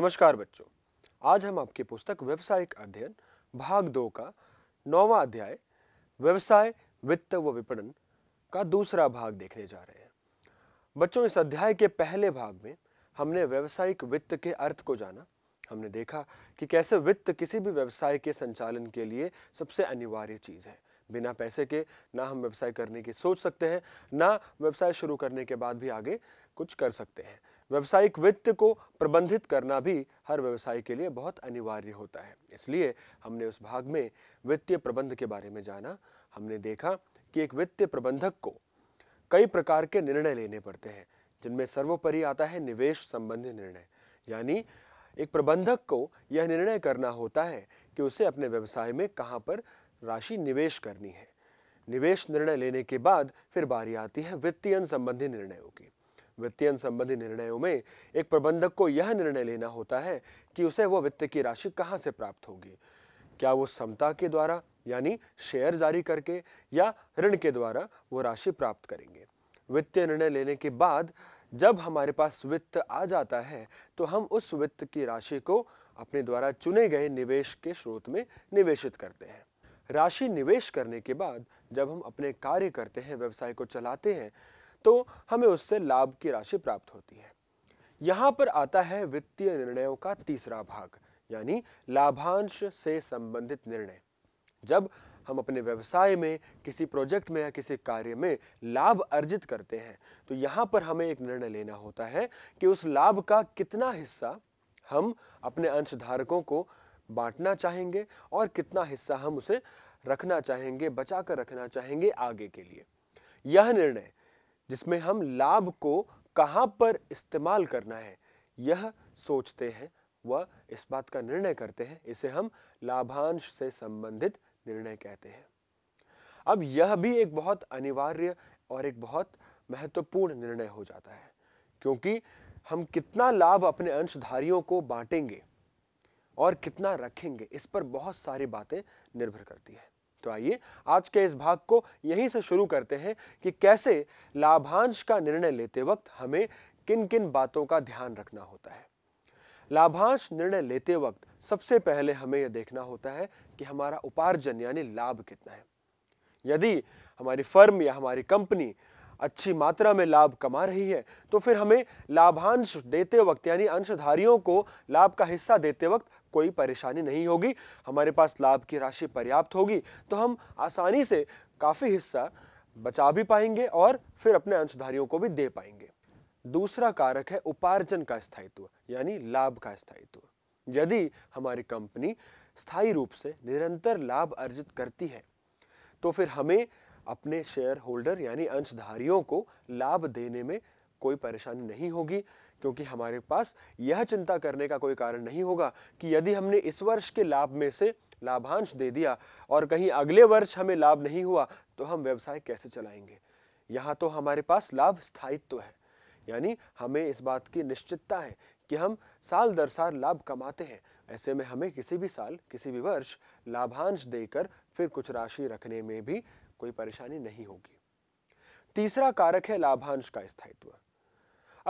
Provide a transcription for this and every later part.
नमस्कार बच्चों आज हम आपकी पुस्तक व्यवसायिक अध्ययन भाग दो का नौवा अध्याय व्यवसाय वित्त व विपणन का दूसरा भाग देखने जा रहे हैं बच्चों इस अध्याय के पहले भाग में हमने व्यवसायिक वित्त के अर्थ को जाना हमने देखा कि कैसे वित्त किसी भी व्यवसाय के संचालन के लिए सबसे अनिवार्य चीज़ है बिना पैसे के ना हम व्यवसाय करने की सोच सकते हैं ना व्यवसाय शुरू करने के बाद भी आगे कुछ कर सकते हैं व्यवसायिक वित्त को प्रबंधित करना भी हर व्यवसाय के लिए बहुत अनिवार्य होता है इसलिए हमने उस भाग में वित्तीय प्रबंध के बारे में जाना हमने देखा कि एक वित्तीय प्रबंधक को कई प्रकार के निर्णय लेने पड़ते हैं जिनमें सर्वोपरि आता है निवेश संबंधी निर्णय यानी एक प्रबंधक को यह निर्णय करना होता है कि उसे अपने व्यवसाय में कहाँ पर राशि निवेश करनी है निवेश निर्णय लेने के बाद फिर बारी आती है वित्तीय संबंधी निर्णयों की वित्तीयन संबंधी निर्णयों में एक प्रबंधक को यह निर्णय लेना होता है कि उसे वो वित्त की राशि कहाँ से प्राप्त होगी क्या वो समता के द्वारा यानी शेयर जारी करके या ऋण के द्वारा वो राशि प्राप्त करेंगे वित्तीय निर्णय लेने के बाद जब हमारे पास वित्त आ जाता है तो हम उस वित्त की राशि को अपने द्वारा चुने गए निवेश के स्रोत में निवेशित करते हैं राशि निवेश करने के बाद जब हम अपने कार्य करते हैं व्यवसाय को चलाते हैं तो हमें उससे लाभ की राशि प्राप्त होती है यहां पर आता है वित्तीय निर्णयों का तीसरा भाग यानी लाभांश से संबंधित निर्णय जब हम अपने व्यवसाय में किसी प्रोजेक्ट में या किसी कार्य में लाभ अर्जित करते हैं तो यहां पर हमें एक निर्णय लेना होता है कि उस लाभ का कितना हिस्सा हम अपने अंशधारकों को बांटना चाहेंगे और कितना हिस्सा हम उसे रखना चाहेंगे बचा कर रखना चाहेंगे आगे के लिए यह निर्णय जिसमें हम लाभ को कहाँ पर इस्तेमाल करना है यह सोचते हैं वह इस बात का निर्णय करते हैं इसे हम लाभांश से संबंधित निर्णय कहते हैं अब यह भी एक बहुत अनिवार्य और एक बहुत महत्वपूर्ण निर्णय हो जाता है क्योंकि हम कितना लाभ अपने अंशधारियों को बांटेंगे और कितना रखेंगे इस पर बहुत सारी बातें निर्भर करती है तो आइए आज के इस भाग को यहीं से शुरू करते हैं कि कैसे लाभांश का निर्णय लेते वक्त हमें किन किन बातों का ध्यान रखना होता है लाभांश निर्णय लेते वक्त सबसे पहले हमें यह देखना होता है कि हमारा उपार्जन यानी लाभ कितना है यदि हमारी फर्म या हमारी कंपनी अच्छी मात्रा में लाभ कमा रही है तो फिर हमें लाभांश देते वक्त यानी अंशधारियों को लाभ का हिस्सा देते वक्त कोई परेशानी नहीं होगी हमारे पास लाभ की राशि पर्याप्त होगी तो हम आसानी से काफ़ी हिस्सा बचा भी पाएंगे और फिर अपने अंशधारियों को भी दे पाएंगे दूसरा कारक है उपार्जन का स्थायित्व यानी लाभ का स्थायित्व यदि हमारी कंपनी स्थायी रूप से निरंतर लाभ अर्जित करती है तो फिर हमें अपने शेयर होल्डर यानी अंशधारियों को लाभ देने में कोई परेशानी नहीं होगी क्योंकि हमारे पास यह चिंता करने का कोई कारण नहीं होगा कि यदि हमने इस वर्ष के लाभ में से लाभांश दे दिया और कहीं अगले वर्ष हमें लाभ नहीं हुआ तो हम व्यवसाय कैसे चलाएंगे यहाँ तो हमारे पास लाभ स्थायित्व तो है यानी हमें इस बात की निश्चितता है कि हम साल दर साल लाभ कमाते हैं ऐसे में हमें किसी भी साल किसी भी वर्ष लाभांश देकर फिर कुछ राशि रखने में भी कोई परेशानी नहीं होगी तीसरा कारक है लाभांश का स्थायित्व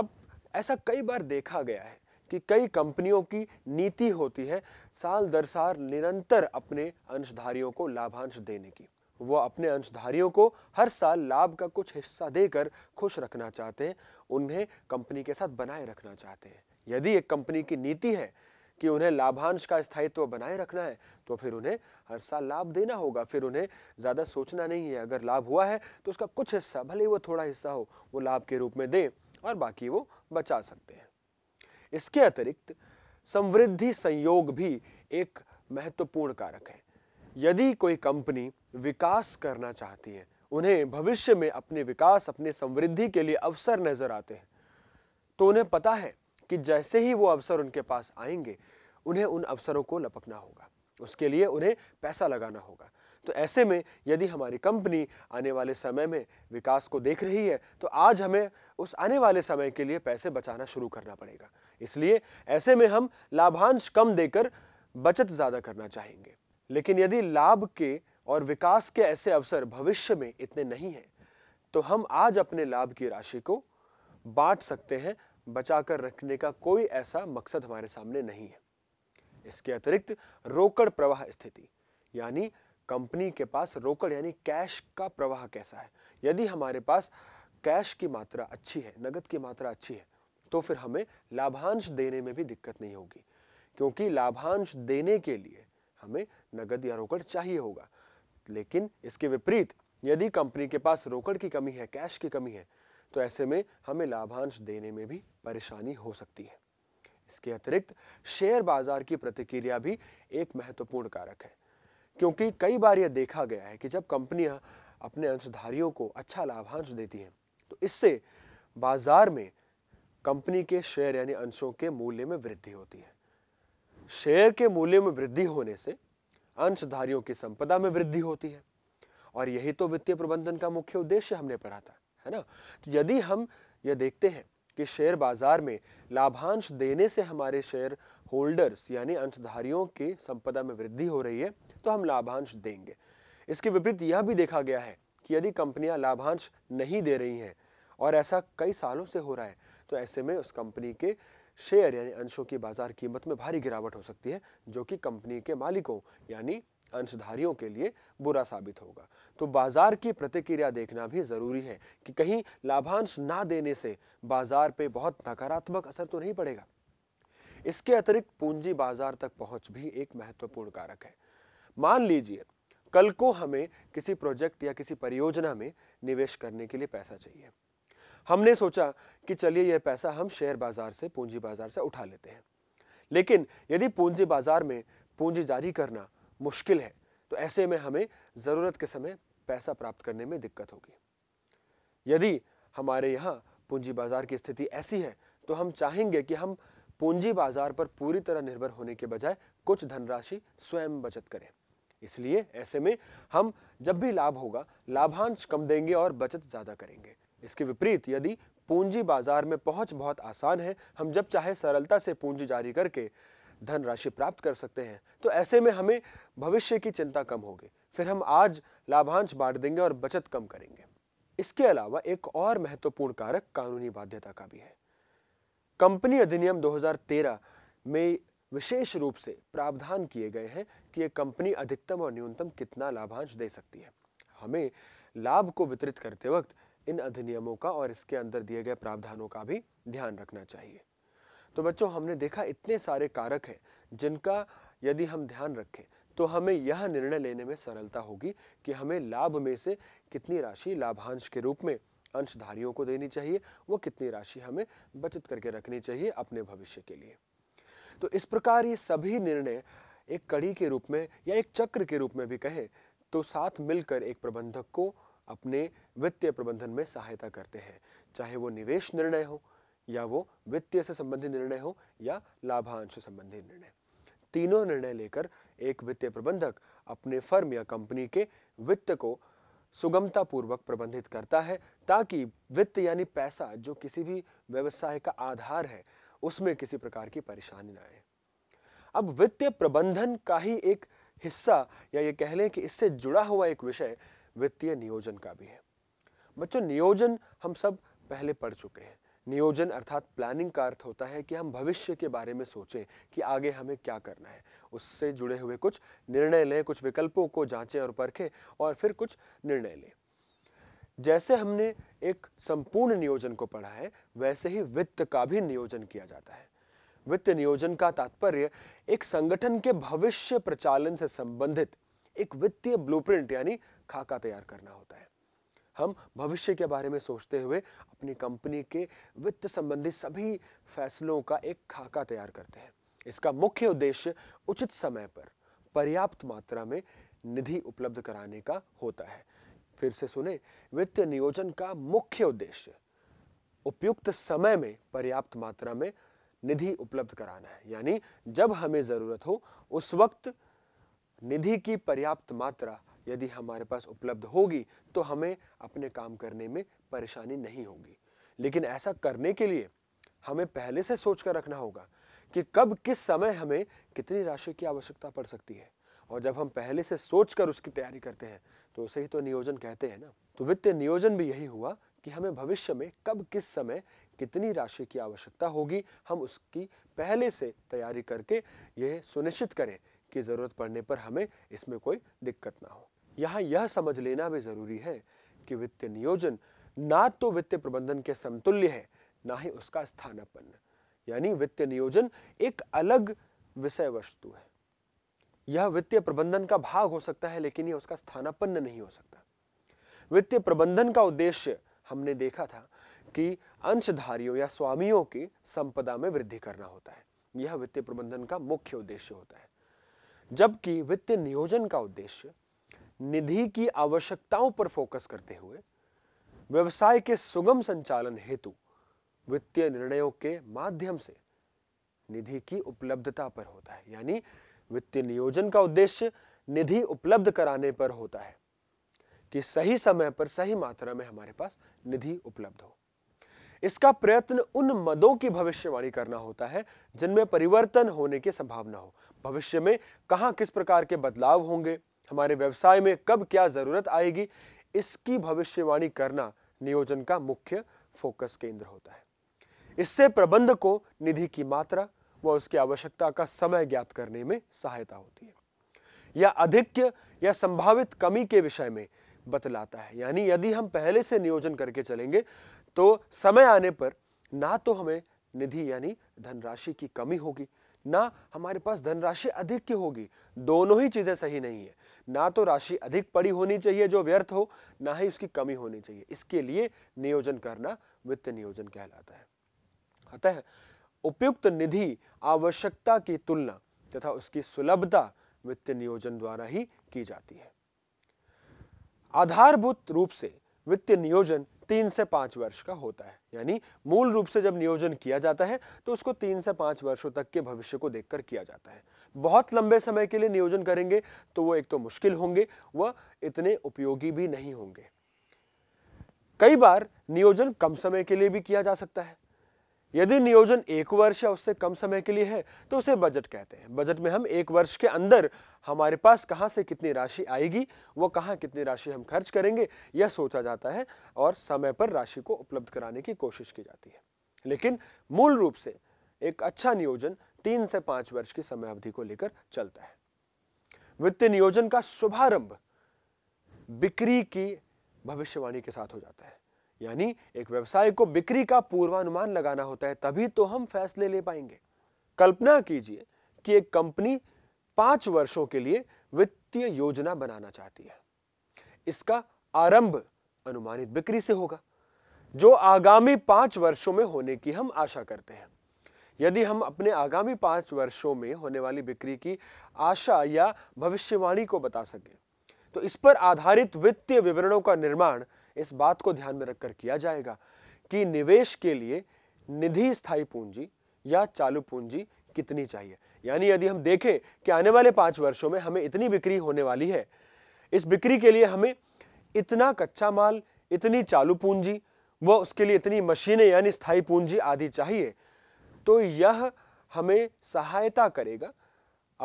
अब ऐसा कई बार देखा गया है कि कई कंपनियों की नीति होती है साल दर साल निरंतर अपने अंशधारियों को लाभांश देने की वो अपने अंशधारियों को हर साल लाभ का कुछ हिस्सा देकर खुश रखना चाहते हैं उन्हें कंपनी के साथ बनाए रखना चाहते हैं यदि एक कंपनी की नीति है कि उन्हें लाभांश का स्थायित्व बनाए रखना है तो फिर उन्हें हर साल लाभ देना होगा फिर उन्हें ज़्यादा सोचना नहीं है अगर लाभ हुआ है तो उसका कुछ हिस्सा भले ही वो थोड़ा हिस्सा हो वो लाभ के रूप में दें और बाकी वो बचा सकते हैं इसके अतिरिक्त समृद्धि संयोग भी एक महत्वपूर्ण कारक है यदि कोई कंपनी विकास करना चाहती है उन्हें भविष्य में अपने विकास अपने समृद्धि के लिए अवसर नजर आते हैं तो उन्हें पता है कि जैसे ही वो अवसर उनके पास आएंगे उन्हें उन अवसरों को लपकना होगा उसके लिए उन्हें पैसा लगाना होगा तो ऐसे में यदि हमारी कंपनी आने वाले समय में विकास को देख रही है तो आज हमें उस आने वाले समय के लिए पैसे बचाना शुरू करना पड़ेगा इसलिए ऐसे में हम लाभांश कम देकर बचत ज़्यादा करना चाहेंगे लेकिन यदि लाभ के और विकास के ऐसे अवसर भविष्य में इतने नहीं हैं तो हम आज अपने लाभ की राशि को बांट सकते हैं बचा कर रखने का कोई ऐसा मकसद हमारे सामने नहीं है इसके अतिरिक्त रोकड़ प्रवाह स्थिति यानी कंपनी के पास रोकड़ यानी कैश का प्रवाह कैसा है यदि हमारे पास कैश की मात्रा अच्छी है नगद की मात्रा अच्छी है तो फिर हमें लाभांश देने में भी दिक्कत नहीं होगी क्योंकि लाभांश देने के लिए हमें नगद या रोकड़ चाहिए होगा लेकिन इसके विपरीत यदि कंपनी के पास रोकड़ की कमी है कैश की कमी है तो ऐसे में हमें लाभांश देने में भी परेशानी हो सकती है इसके अतिरिक्त शेयर बाजार की प्रतिक्रिया भी एक महत्वपूर्ण कारक है क्योंकि कई बार यह देखा गया है कि जब कंपनियां अपने अंशधारियों को अच्छा लाभांश देती हैं तो इससे बाजार में कंपनी के शेयर यानी अंशों के मूल्य में वृद्धि होती है शेयर के मूल्य में वृद्धि होने से अंशधारियों की संपदा में वृद्धि होती है और यही तो वित्तीय प्रबंधन का मुख्य उद्देश्य हमने पढ़ा था है ना तो यदि हम यह देखते हैं कि शेयर बाजार में लाभांश देने से हमारे शेयर होल्डर्स यानी अंशधारियों की संपदा में वृद्धि हो रही है तो हम लाभांश देंगे इसके विपरीत यह भी देखा गया है कि यदि कंपनियां लाभांश नहीं दे रही हैं और ऐसा कई सालों से हो रहा है तो ऐसे में उस कंपनी के शेयर यानी अंशों की बाजार कीमत में भारी गिरावट हो सकती है जो कि कंपनी के मालिकों यानी अंशधारियों के लिए बुरा साबित होगा तो बाजार की प्रतिक्रिया देखना भी ज़रूरी है कि कहीं लाभांश ना देने से बाजार पे बहुत नकारात्मक असर तो नहीं पड़ेगा इसके अतिरिक्त पूंजी बाजार तक पहुंच भी एक महत्वपूर्ण कारक है मान लीजिए कल को हमें किसी प्रोजेक्ट या किसी परियोजना में निवेश करने के लिए पैसा चाहिए हमने सोचा कि चलिए यह पैसा हम शेयर बाजार से पूंजी बाजार से उठा लेते हैं लेकिन यदि पूंजी बाजार में पूंजी जारी करना मुश्किल है तो ऐसे में हमें ज़रूरत के समय पैसा प्राप्त करने में दिक्कत होगी यदि हमारे यहाँ पूंजी बाजार की स्थिति ऐसी है तो हम चाहेंगे कि हम पूंजी बाजार पर पूरी तरह निर्भर होने के बजाय कुछ धनराशि स्वयं बचत करें इसलिए ऐसे में हम जब भी लाभ होगा लाभांश कम देंगे और बचत ज़्यादा करेंगे इसके विपरीत यदि पूंजी बाजार में पहुंच बहुत आसान है हम जब चाहे सरलता से पूंजी जारी करके धन राशि प्राप्त कर सकते हैं तो ऐसे में हमें भविष्य की चिंता कम होगी फिर हम आज लाभांश बांट देंगे और बचत कम करेंगे इसके अलावा एक और महत्वपूर्ण कारक कानूनी बाध्यता का भी है कंपनी अधिनियम 2013 में विशेष रूप से प्रावधान किए गए हैं कि ये कंपनी अधिकतम और न्यूनतम कितना लाभांश दे सकती है हमें लाभ को वितरित करते वक्त इन अधिनियमों का और इसके अंदर दिए गए प्रावधानों का भी ध्यान रखना चाहिए तो बच्चों हमने देखा इतने सारे कारक हैं जिनका यदि हम ध्यान रखें तो हमें यह निर्णय लेने में सरलता होगी कि हमें लाभ में से कितनी राशि लाभांश के रूप में अंशधारियों को देनी चाहिए वो कितनी राशि हमें बचत करके रखनी चाहिए अपने भविष्य के लिए तो इस प्रकार ये सभी निर्णय एक कड़ी के रूप में या एक चक्र के रूप में भी कहें तो साथ मिलकर एक प्रबंधक को अपने वित्तीय प्रबंधन में सहायता करते हैं चाहे वो निवेश निर्णय हो या वो वित्तीय से संबंधित निर्णय हो या लाभांश से संबंधित निर्णय तीनों निर्णय लेकर एक वित्तीय प्रबंधक अपने फर्म या कंपनी के वित्त को सुगमता पूर्वक प्रबंधित करता है ताकि वित्त यानी पैसा जो किसी भी व्यवसाय का आधार है उसमें किसी प्रकार की परेशानी ना आए अब वित्तीय प्रबंधन का ही एक हिस्सा या ये कह लें कि इससे जुड़ा हुआ एक विषय वित्तीय नियोजन का भी है बच्चों नियोजन हम सब पहले पढ़ चुके हैं नियोजन अर्थात प्लानिंग का अर्थ होता है कि हम भविष्य के बारे में सोचें कि आगे हमें क्या करना है उससे जुड़े हुए कुछ निर्णय लें कुछ विकल्पों को जांचें और परखें और फिर कुछ निर्णय लें जैसे हमने एक संपूर्ण नियोजन को पढ़ा है वैसे ही वित्त का भी नियोजन किया जाता है वित्त नियोजन का तात्पर्य एक संगठन के भविष्य प्रचालन से संबंधित एक वित्तीय ब्लूप्रिंट यानी खाका तैयार करना होता है हम भविष्य के बारे में सोचते हुए अपनी कंपनी के वित्त संबंधी सभी फैसलों का एक खाका तैयार करते हैं इसका मुख्य उद्देश्य उचित समय पर पर्याप्त मात्रा में निधि उपलब्ध कराने का होता है फिर से सुने वित्त नियोजन का मुख्य उद्देश्य उपयुक्त समय में पर्याप्त मात्रा में निधि उपलब्ध कराना है यानी जब हमें ज़रूरत हो उस वक्त निधि की पर्याप्त मात्रा यदि हमारे पास उपलब्ध होगी तो हमें अपने काम करने में परेशानी नहीं होगी लेकिन ऐसा करने के लिए हमें पहले से सोच कर रखना होगा कि कब किस समय हमें कितनी राशि की आवश्यकता पड़ सकती है और जब हम पहले से सोच कर उसकी तैयारी करते हैं तो उसे ही तो नियोजन कहते हैं ना तो वित्तीय नियोजन भी यही हुआ कि हमें भविष्य में कब किस समय कितनी राशि की आवश्यकता होगी हम उसकी पहले से तैयारी करके यह सुनिश्चित करें कि ज़रूरत पड़ने पर हमें इसमें कोई दिक्कत ना हो यहाँ यह समझ लेना भी ज़रूरी है कि वित्त नियोजन ना तो वित्त प्रबंधन के समतुल्य है ना ही उसका स्थानापन्न यानी वित्त नियोजन एक अलग विषय वस्तु है यह वित्तीय प्रबंधन का भाग हो सकता है लेकिन यह उसका स्थानापन्न नहीं हो सकता वित्तीय प्रबंधन का उद्देश्य हमने देखा था कि अंशधारियों या स्वामियों की संपदा में वृद्धि करना होता है यह वित्तीय प्रबंधन का मुख्य उद्देश्य होता है जबकि वित्तीय नियोजन का उद्देश्य निधि की आवश्यकताओं पर फोकस करते हुए व्यवसाय के सुगम संचालन हेतु वित्तीय निर्णयों के माध्यम से निधि की उपलब्धता पर होता है यानी वित्तीय नियोजन का उद्देश्य निधि उपलब्ध कराने पर होता है कि सही समय पर सही मात्रा में हमारे पास निधि उपलब्ध हो इसका प्रयत्न उन मदों की भविष्यवाणी करना होता है जिनमें परिवर्तन होने की संभावना हो भविष्य में कहा किस प्रकार के बदलाव होंगे हमारे व्यवसाय में कब क्या जरूरत आएगी इसकी भविष्यवाणी करना नियोजन का मुख्य फोकस केंद्र होता है इससे प्रबंध को निधि की मात्रा व उसकी आवश्यकता का समय ज्ञात करने में सहायता होती है या अधिक या संभावित कमी के विषय में बतलाता है यानी यदि हम पहले से नियोजन करके चलेंगे तो समय आने पर ना तो हमें निधि यानी धनराशि की कमी होगी ना हमारे पास धनराशि अधिक की होगी दोनों ही चीज़ें सही नहीं है ना तो राशि अधिक पड़ी होनी चाहिए जो व्यर्थ हो ना ही उसकी कमी होनी चाहिए इसके लिए नियोजन करना वित्त नियोजन कहलाता है अतः उपयुक्त निधि आवश्यकता की तुलना तथा उसकी सुलभता वित्त नियोजन द्वारा ही की जाती है आधारभूत रूप से वित्त नियोजन तीन से पांच वर्ष का होता है यानी मूल रूप से जब नियोजन किया जाता है तो उसको तीन से पांच वर्षों तक के भविष्य को देखकर किया जाता है बहुत लंबे समय के लिए नियोजन करेंगे तो वो एक तो मुश्किल होंगे वह इतने उपयोगी भी नहीं होंगे कई बार नियोजन कम समय के लिए भी किया जा सकता है यदि नियोजन एक वर्ष या उससे कम समय के लिए है तो उसे बजट कहते हैं बजट में हम एक वर्ष के अंदर हमारे पास कहाँ से कितनी राशि आएगी वो कहाँ कितनी राशि हम खर्च करेंगे यह सोचा जाता है और समय पर राशि को उपलब्ध कराने की कोशिश की जाती है लेकिन मूल रूप से एक अच्छा नियोजन तीन से पाँच वर्ष की समय अवधि को लेकर चलता है वित्तीय नियोजन का शुभारंभ बिक्री की भविष्यवाणी के साथ हो जाता है यानी एक व्यवसाय को बिक्री का पूर्वानुमान लगाना होता है तभी तो हम फैसले ले पाएंगे कल्पना कीजिए कि एक कंपनी पांच वर्षों के लिए वित्तीय योजना बनाना चाहती है इसका आरंभ अनुमानित बिक्री से होगा जो आगामी पांच वर्षों में होने की हम आशा करते हैं यदि हम अपने आगामी पांच वर्षों में होने वाली बिक्री की आशा या भविष्यवाणी को बता सकें तो इस पर आधारित वित्तीय विवरणों का निर्माण इस बात को ध्यान में रखकर किया जाएगा कि निवेश के लिए निधि स्थायी पूंजी या चालू पूंजी कितनी चाहिए यानी यदि हम देखें कि आने वाले पांच वर्षों में हमें इतनी बिक्री होने वाली है इस बिक्री के लिए हमें इतना कच्चा माल इतनी चालू पूंजी व उसके लिए इतनी मशीनें यानी स्थायी पूंजी आदि चाहिए तो यह हमें सहायता करेगा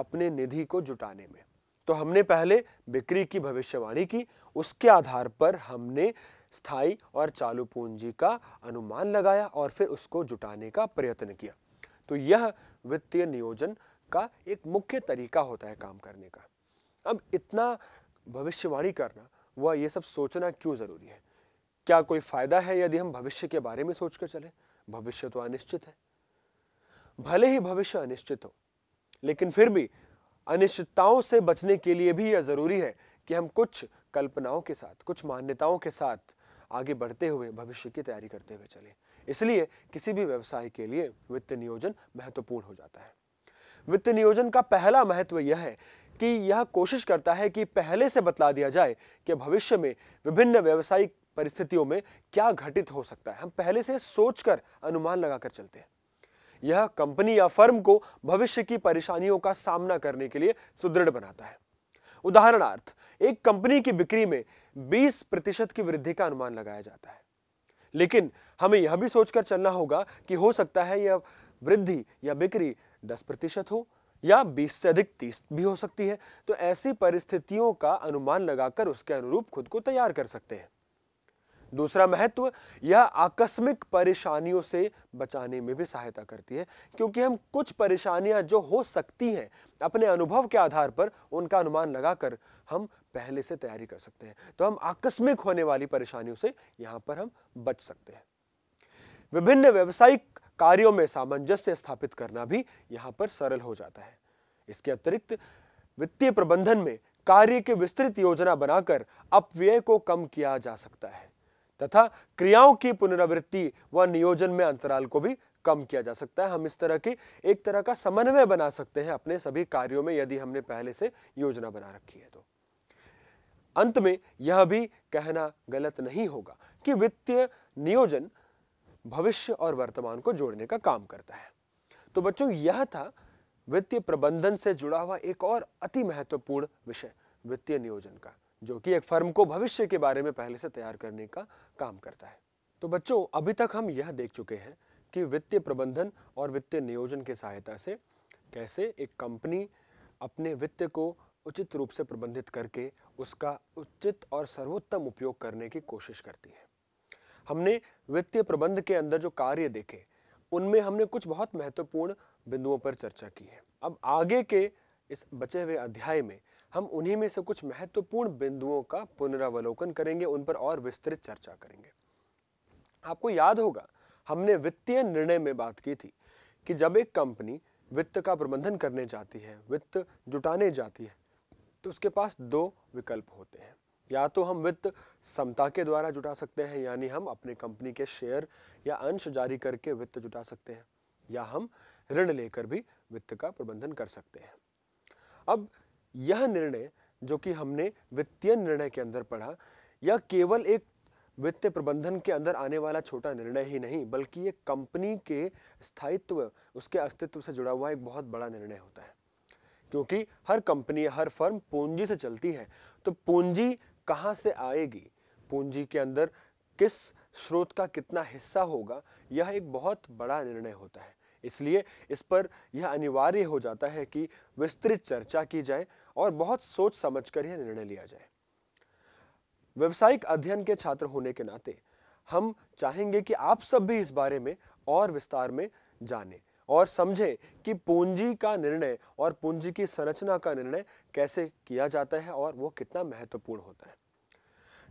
अपने निधि को जुटाने में तो हमने पहले बिक्री की भविष्यवाणी की उसके आधार पर हमने स्थाई और चालू पूंजी का अनुमान लगाया और फिर उसको जुटाने का प्रयत्न किया तो यह वित्तीय नियोजन का एक मुख्य तरीका होता है काम करने का अब इतना भविष्यवाणी करना वह ये सब सोचना क्यों ज़रूरी है क्या कोई फ़ायदा है यदि हम भविष्य के बारे में सोच कर भविष्य तो अनिश्चित है भले ही भविष्य अनिश्चित हो लेकिन फिर भी अनिश्चितताओं से बचने के लिए भी यह ज़रूरी है कि हम कुछ कल्पनाओं के साथ कुछ मान्यताओं के साथ आगे बढ़ते हुए भविष्य की तैयारी करते हुए चले इसलिए किसी भी व्यवसाय के लिए वित्त नियोजन महत्वपूर्ण हो जाता है वित्त नियोजन का पहला महत्व यह है कि यह कोशिश करता है कि पहले से बतला दिया जाए कि भविष्य में विभिन्न व्यवसायिक परिस्थितियों में क्या घटित हो सकता है हम पहले से सोचकर अनुमान लगाकर चलते हैं यह कंपनी या फर्म को भविष्य की परेशानियों का सामना करने के लिए सुदृढ़ बनाता है उदाहरणार्थ एक कंपनी की बिक्री में 20 प्रतिशत की वृद्धि का अनुमान लगाया जाता है लेकिन हमें यह भी सोचकर चलना होगा कि हो सकता है यह वृद्धि या बिक्री 10 प्रतिशत हो या 20 से अधिक 30 भी हो सकती है तो ऐसी परिस्थितियों का अनुमान लगाकर उसके अनुरूप खुद को तैयार कर सकते हैं दूसरा महत्व यह आकस्मिक परेशानियों से बचाने में भी सहायता करती है क्योंकि हम कुछ परेशानियां जो हो सकती हैं अपने अनुभव के आधार पर उनका अनुमान लगाकर हम पहले से तैयारी कर सकते हैं तो हम आकस्मिक होने वाली परेशानियों से यहाँ पर हम बच सकते हैं विभिन्न व्यवसायिक कार्यों में सामंजस्य स्थापित करना भी यहाँ पर सरल हो जाता है इसके अतिरिक्त वित्तीय प्रबंधन में कार्य की विस्तृत योजना बनाकर अपव्यय को कम किया जा सकता है तथा क्रियाओं की पुनरावृत्ति व नियोजन में अंतराल को भी कम किया जा सकता है हम इस तरह की एक तरह का समन्वय बना सकते हैं अपने सभी कार्यों में यदि हमने पहले से योजना बना रखी है तो अंत में यह भी कहना गलत नहीं होगा कि वित्तीय नियोजन भविष्य और वर्तमान को जोड़ने का काम करता है तो बच्चों यह था वित्तीय प्रबंधन से जुड़ा हुआ एक और अति महत्वपूर्ण विषय वित्तीय नियोजन का जो कि एक फर्म को भविष्य के बारे में पहले से तैयार करने का काम करता है तो बच्चों अभी तक हम यह देख चुके हैं कि वित्तीय प्रबंधन और वित्तीय नियोजन की सहायता से कैसे एक कंपनी अपने वित्त को उचित रूप से प्रबंधित करके उसका उचित और सर्वोत्तम उपयोग करने की कोशिश करती है हमने वित्तीय प्रबंध के अंदर जो कार्य देखे उनमें हमने कुछ बहुत महत्वपूर्ण बिंदुओं पर चर्चा की है अब आगे के इस बचे हुए अध्याय में हम उन्हीं में से कुछ महत्वपूर्ण बिंदुओं का पुनरावलोकन करेंगे उन पर और विस्तृत चर्चा करेंगे आपको याद होगा हमने वित्तीय निर्णय में बात की थी कि जब एक कंपनी वित्त का प्रबंधन करने जाती है वित्त जुटाने जाती है तो उसके पास दो विकल्प होते हैं या तो हम वित्त समता के द्वारा जुटा सकते हैं यानी हम अपने कंपनी के शेयर या अंश जारी करके वित्त जुटा सकते हैं या हम ऋण लेकर भी वित्त का प्रबंधन कर सकते हैं अब यह निर्णय जो कि हमने वित्तीय निर्णय के अंदर पढ़ा यह केवल एक वित्तीय प्रबंधन के अंदर आने वाला छोटा निर्णय ही नहीं बल्कि ये कंपनी के स्थायित्व उसके अस्तित्व से जुड़ा हुआ एक बहुत बड़ा निर्णय होता है क्योंकि हर कंपनी हर फर्म पूंजी से चलती है तो पूंजी कहाँ से आएगी पूंजी के अंदर किस स्रोत का कितना हिस्सा होगा यह एक बहुत बड़ा निर्णय होता है इसलिए इस पर यह अनिवार्य हो जाता है कि विस्तृत चर्चा की जाए और बहुत सोच समझकर यह निर्णय लिया जाए व्यवसायिक अध्ययन के छात्र होने के नाते हम चाहेंगे कि आप सब भी इस बारे में और विस्तार में जानें और समझें कि पूंजी का निर्णय और पूंजी की संरचना का निर्णय कैसे किया जाता है और वो कितना महत्वपूर्ण होता है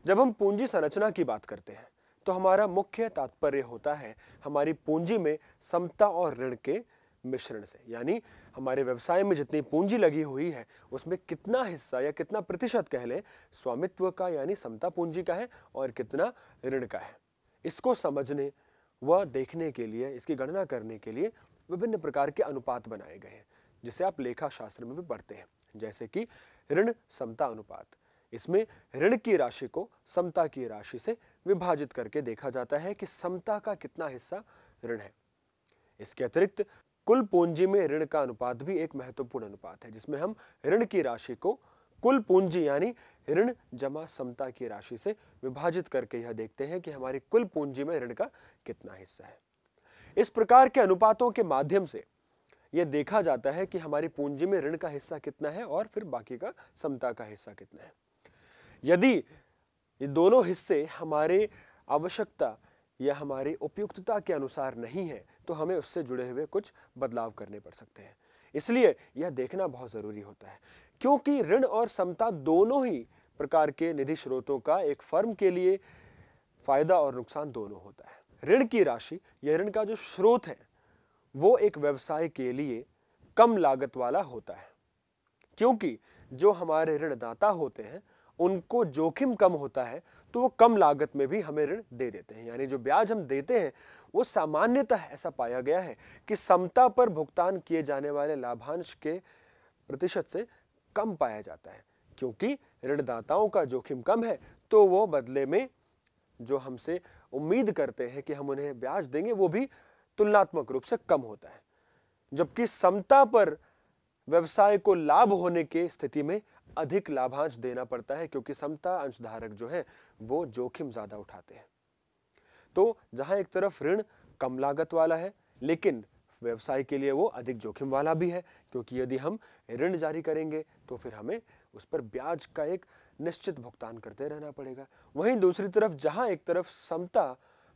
जब हम पूंजी संरचना की बात करते हैं तो हमारा मुख्य तात्पर्य होता है हमारी पूंजी में समता और ऋण के मिश्रण से यानी हमारे व्यवसाय में जितनी पूंजी लगी हुई है उसमें कितना हिस्सा या कितना प्रतिशत कह लें स्वामित्व का यानी समता पूंजी का है और कितना ऋण का है इसको समझने व देखने के लिए इसकी गणना करने के लिए विभिन्न प्रकार के अनुपात बनाए गए हैं जिसे आप लेखा शास्त्र में भी पढ़ते हैं जैसे कि ऋण समता अनुपात इसमें ऋण की राशि को समता की राशि से विभाजित करके देखा जाता है कि समता का कितना हिस्सा ऋण है इसके अतिरिक्त कुल पूंजी में ऋण का अनुपात भी एक महत्वपूर्ण अनुपात है जिसमें हम ऋण की राशि को कुल पूंजी यानी ऋण जमा समता की राशि से विभाजित करके यह देखते हैं कि हमारी कुल पूंजी में ऋण का कितना हिस्सा है इस प्रकार के अनुपातों के माध्यम से यह देखा जाता है कि हमारी पूंजी में ऋण का हिस्सा कितना है और फिर बाकी का समता का हिस्सा कितना है यदि ये दोनों हिस्से हमारे आवश्यकता या हमारी उपयुक्तता के अनुसार नहीं है तो हमें उससे जुड़े हुए कुछ बदलाव करने पड़ सकते हैं इसलिए यह देखना बहुत ज़रूरी होता है क्योंकि ऋण और समता दोनों ही प्रकार के निधि स्रोतों का एक फर्म के लिए फ़ायदा और नुकसान दोनों होता है ऋण की राशि या ऋण का जो स्रोत है वो एक व्यवसाय के लिए कम लागत वाला होता है क्योंकि जो हमारे ऋणदाता होते हैं उनको जोखिम कम होता है तो वो कम लागत में भी हमें ऋण दे देते हैं यानी जो ब्याज हम देते हैं वो सामान्यतः ऐसा पाया गया है कि समता पर भुगतान किए जाने वाले लाभांश के प्रतिशत से कम पाया जाता है क्योंकि ऋणदाताओं का जोखिम कम है तो वो बदले में जो हमसे उम्मीद करते हैं कि हम उन्हें ब्याज देंगे वो भी तुलनात्मक रूप से कम होता है जबकि समता पर व्यवसाय को लाभ होने के स्थिति में अधिक लाभांश देना पड़ता है क्योंकि समता अंशधारक जो है वो जोखिम ज़्यादा उठाते हैं तो जहां एक तरफ ऋण कम लागत वाला है लेकिन व्यवसाय के लिए वो अधिक जोखिम वाला भी है क्योंकि यदि हम ऋण जारी करेंगे तो फिर हमें उस पर ब्याज का एक निश्चित भुगतान करते रहना पड़ेगा वहीं दूसरी तरफ जहाँ एक तरफ समता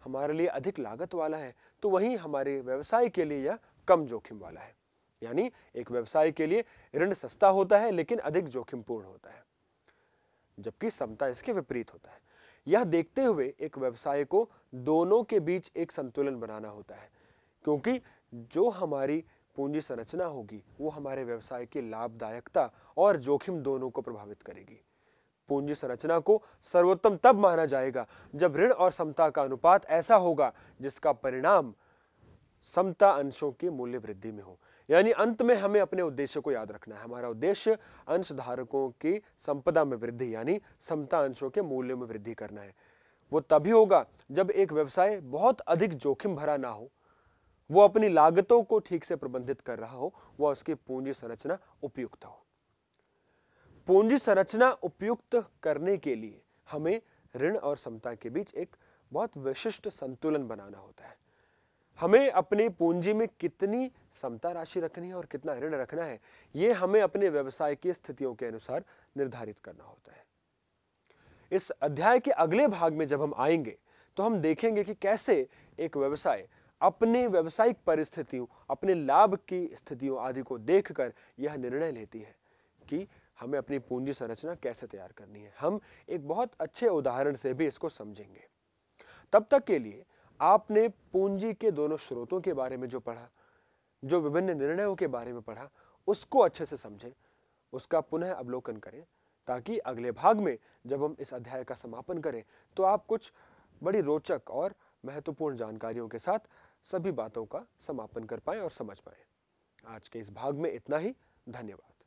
हमारे लिए अधिक लागत वाला है तो वहीं हमारे व्यवसाय के लिए यह कम जोखिम वाला है यानी एक व्यवसाय के लिए ऋण सस्ता होता है लेकिन अधिक जोखिमपूर्ण होता है जबकि समता इसके विपरीत होता है यह देखते हुए एक व्यवसाय को दोनों के बीच एक संतुलन बनाना होता है क्योंकि जो हमारी पूंजी संरचना होगी वो हमारे व्यवसाय की लाभदायकता और जोखिम दोनों को प्रभावित करेगी पूंजी संरचना को सर्वोत्तम तब माना जाएगा जब ऋण और समता का अनुपात ऐसा होगा जिसका परिणाम समता अंशों की मूल्य वृद्धि में हो यानी अंत में हमें अपने उद्देश्य को याद रखना है हमारा उद्देश्य अंशधारकों की संपदा में वृद्धि यानी समता अंशों के मूल्य में वृद्धि करना है वो तभी होगा जब एक व्यवसाय बहुत अधिक जोखिम भरा ना हो वो अपनी लागतों को ठीक से प्रबंधित कर रहा हो वह उसकी पूंजी संरचना उपयुक्त हो पूंजी संरचना उपयुक्त करने के लिए हमें ऋण और समता के बीच एक बहुत विशिष्ट संतुलन बनाना होता है हमें अपनी पूंजी में कितनी समता राशि रखनी है और कितना ऋण रखना है ये हमें अपने व्यवसाय की स्थितियों के अनुसार निर्धारित करना होता है इस अध्याय के अगले भाग में जब हम आएंगे तो हम देखेंगे कि कैसे एक व्यवसाय अपने व्यवसायिक परिस्थितियों अपने लाभ की स्थितियों आदि को देखकर यह निर्णय लेती है कि हमें अपनी पूंजी संरचना कैसे तैयार करनी है हम एक बहुत अच्छे उदाहरण से भी इसको समझेंगे तब तक के लिए आपने पूंजी के दोनों स्रोतों के बारे में जो पढ़ा जो विभिन्न निर्णयों के बारे में पढ़ा उसको अच्छे से समझें उसका पुनः अवलोकन करें ताकि अगले भाग में जब हम इस अध्याय का समापन करें तो आप कुछ बड़ी रोचक और महत्वपूर्ण जानकारियों के साथ सभी बातों का समापन कर पाएं और समझ पाएं आज के इस भाग में इतना ही धन्यवाद